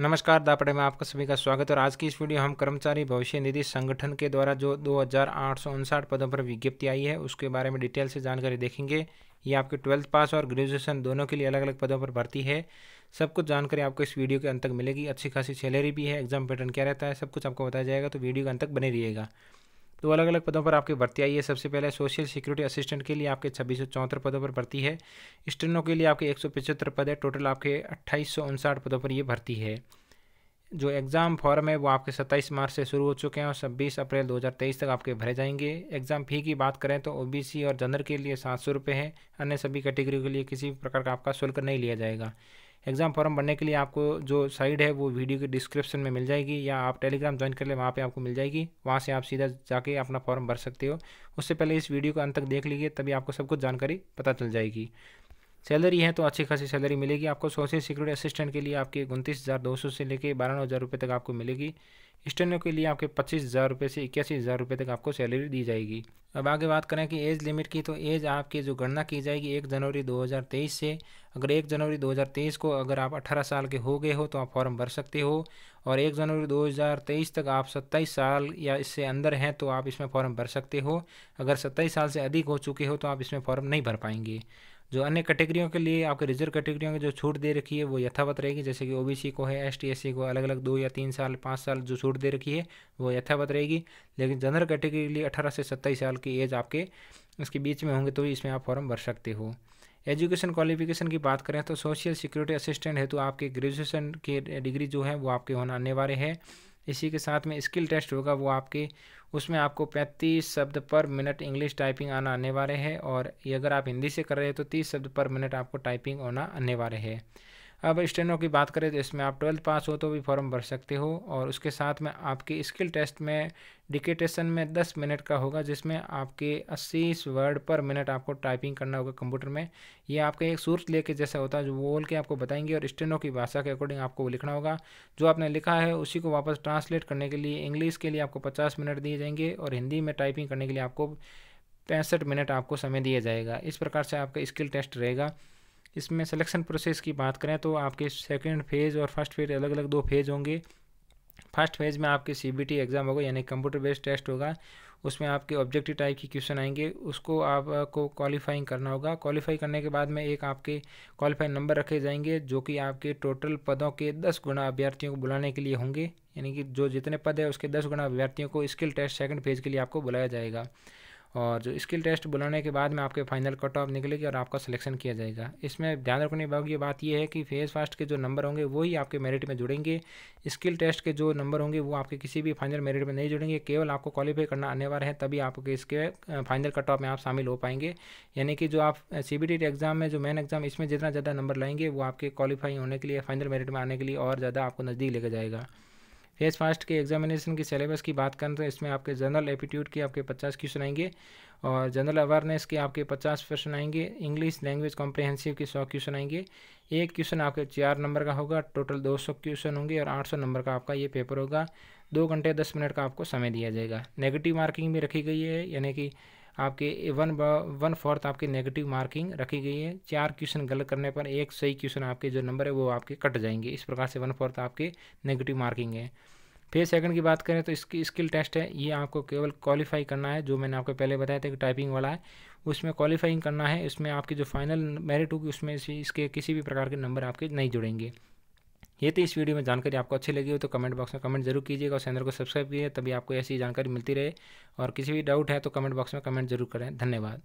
नमस्कार दापड़े में आपका सभी का स्वागत और आज की इस वीडियो हम कर्मचारी भविष्य निधि संगठन के द्वारा जो दो पदों पर विज्ञप्ति आई है उसके बारे में डिटेल से जानकारी देखेंगे ये आपके ट्वेल्थ पास और ग्रेजुएशन दोनों के लिए अलग अलग पदों पर भर्ती है सब कुछ जानकारी आपको इस वीडियो के अंत तक मिलेगी अच्छी खासी सैलरी भी है एग्जाम पैटर्न क्या रहता है सब कुछ आपको बताया जाएगा तो वीडियो के अंत तक बने रहिएगा दो अलग अलग पदों पर आपकी भर्ती आई है सबसे पहले सोशल सिक्योरिटी असिस्टेंट के लिए आपके छब्बीस पदों पर भर्ती है स्टेनो के लिए आपके एक पद है टोटल आपके अट्ठाईस पदों पर ये भर्ती है जो एग्ज़ाम फॉर्म है वो आपके 27 मार्च से शुरू हो चुके हैं और 26 अप्रैल 2023 तक आपके भरे जाएंगे एग्ज़ाम फ़ी की बात करें तो ओबीसी और जनरल के लिए सात सौ रुपये है अन्य सभी कैटेगरी के लिए किसी भी प्रकार का आपका शुल्क नहीं लिया जाएगा एग्ज़ाम फॉर्म भरने के लिए आपको जो साइड है वो वीडियो के डिस्क्रिप्शन में मिल जाएगी या आप टेलीग्राम ज्वाइन कर ले वहाँ पर आपको मिल जाएगी वहाँ से आप सीधा जाके अपना फॉर्म भर सकते हो उससे पहले इस वीडियो को अंत तक देख लीजिए तभी आपको सब कुछ जानकारी पता चल जाएगी सैलरी है तो अच्छी खासी सैलरी मिलेगी आपको सोशल सिक्योरिटी असिस्टेंट के लिए आपके उनतीस हज़ार दो सौ से लेकर बारह हज़ार रुपये तक आपको मिलेगी स्टेनो के लिए आपके पच्चीस हज़ार रुपये से इक्यासी हज़ार रुपये तक आपको सैलरी दी जाएगी अब आगे बात करें कि एज लिमिट की तो एज आपकी जो गणना की जाएगी एक जनवरी 2023 से अगर एक जनवरी 2023 को अगर आप 18 साल के हो गए हो तो आप फॉर्म भर सकते हो और एक जनवरी 2023 तक आप 27 साल या इससे अंदर हैं तो आप इसमें फॉर्म भर सकते हो अगर 27 साल से अधिक हो चुके हो तो आप इसमें फॉर्म नहीं भर पाएंगे जो अन्य कैटेगरियों के लिए आपके रिजर्व कैटेगरियों की जो छूट दे रखी है वो यथावत रहेगी जैसे कि ओबीसी को है एस टी को अलग अलग दो या तीन साल पाँच साल जो छूट दे रखी है वो यथावत रहेगी लेकिन जनरल कैटेगरी के लिए अठारह से सत्ताईस साल की एज आपके उसके बीच में होंगे तो इसमें आप फॉर्म भर सकते हो एजुकेशन क्वालिफिकेशन की बात करें तो सोशल सिक्योरिटी असिस्टेंट हेतु आपके ग्रेजुएशन के डिग्री जो है वो आपके होना अनिवार्य है इसी के साथ में स्किल टेस्ट होगा वो आपके उसमें आपको पैंतीस शब्द पर मिनट इंग्लिश टाइपिंग आना आने वाले है और ये अगर आप हिंदी से कर रहे हैं तो तीस शब्द पर मिनट आपको टाइपिंग होना आने वाले है अब स्टेनो की बात करें तो इसमें आप ट्वेल्थ पास हो तो भी फॉर्म भर सकते हो और उसके साथ में आपके स्किल टेस्ट में डिकेटेशन में दस मिनट का होगा जिसमें आपके अस्सी वर्ड पर मिनट आपको टाइपिंग करना होगा कंप्यूटर में ये आपके एक सूर्त लेके जैसा होता है जो वो बोल के आपको बताएंगे और स्टेनो की भाषा के अकॉर्डिंग आपको वो लिखना होगा जो आपने लिखा है उसी को वापस ट्रांसलेट करने के लिए इंग्लिश के लिए आपको पचास मिनट दिए जाएंगे और हिंदी में टाइपिंग करने के लिए आपको पैंसठ मिनट आपको समय दिया जाएगा इस प्रकार से आपका स्किल टेस्ट रहेगा इसमें सिलेक्शन प्रोसेस की बात करें तो आपके सेकेंड फेज़ और फर्स्ट फेज अलग अलग दो फेज़ होंगे फर्स्ट फेज़ में आपके सी बी टी एग्ज़ाम होगा यानी कंप्यूटर बेस्ड टेस्ट होगा उसमें आपके ऑब्जेक्टिव टाइप की क्वेश्चन आएंगे उसको आपको क्वालिफाइंग करना होगा क्वालिफाई करने के बाद में एक आपके क्वालिफाइंग नंबर रखे जाएंगे जो कि आपके टोटल पदों के दस गुना अभ्यर्थियों को बुलाने के लिए होंगे यानी कि जो जितने पद है उसके दस गुना अभ्यर्थियों को स्किल टेस्ट सेकंड फेज के लिए आपको बुलाया जाएगा और जो स्किल टेस्ट बुलाने के बाद में आपके फाइनल कट ऑफ निकलेगी और आपका सिलेक्शन किया जाएगा इसमें ध्यान रखने की बात यह है कि फेस फास्ट के जो नंबर होंगे वही आपके मेरिट में जुड़ेंगे स्किल टेस्ट के जो नंबर होंगे वो आपके किसी भी फाइनल मेरिट में नहीं जुड़ेंगे केवल आपको क्वालिफाई करना अनिवार्य है तभी आपके इसके फाइनल कट ऑफ में आप शामिल हो पाएंगे यानी कि जो आप सी बी एग्ज़ाम में जो मेन एग्ज़ाम इसमें जितना ज़्यादा नंबर लाएंगे वो आपके क्वालिफाई होने के लिए फाइनल मेरिट में आने के लिए और ज़्यादा आपको नज़दीक लेकर जाएगा फेस फास्ट के एग्जामिनेशन की सिलेबस की बात करें तो इसमें आपके जनरल एप्टीट्यूड के आपके पचास क्वेश्चन आएंगे और जनरल अवेयरनेस के आपके पचास क्वेश्चन आएंगे इंग्लिश लैंग्वेज कॉम्प्रिहेंसिव के सौ क्वेश्चन आएंगे एक क्वेश्चन आपके चार नंबर का होगा टोटल दो सौ क्वेश्चन होंगे और आठ सौ नंबर का आपका ये पेपर होगा दो घंटे दस मिनट का आपको समय दिया जाएगा नेगेटिव मार्किंग भी रखी गई है यानी कि आपके वन वन फोर्थ आपकी नेगेटिव मार्किंग रखी गई है चार क्वेश्चन गलत करने पर एक सही क्वेश्चन आपके जो नंबर है वो आपके कट जाएंगे इस प्रकार से वन फोर्थ आपके नेगेटिव मार्किंग है फिर सेकंड की बात करें तो इसकी स्किल टेस्ट है ये आपको केवल क्वालिफाई करना है जो मैंने आपको पहले बताया था कि टाइपिंग वाला है उसमें क्वालिफाइंग करना है इसमें आपकी जो फाइनल मेरिट होगी उसमें इसके किसी भी प्रकार के नंबर आपके नहीं जुड़ेंगे ये थी इस वीडियो में जानकारी आपको अच्छी लगी हो तो कमेंट बॉक्स में कमेंट जरूर कीजिएगा और चैनल को सब्सक्राइब कीजिए तभी आपको ऐसी जानकारी मिलती रहे और किसी भी डाउट है तो कमेंट बॉक्स में कमेंट जरूर करें धन्यवाद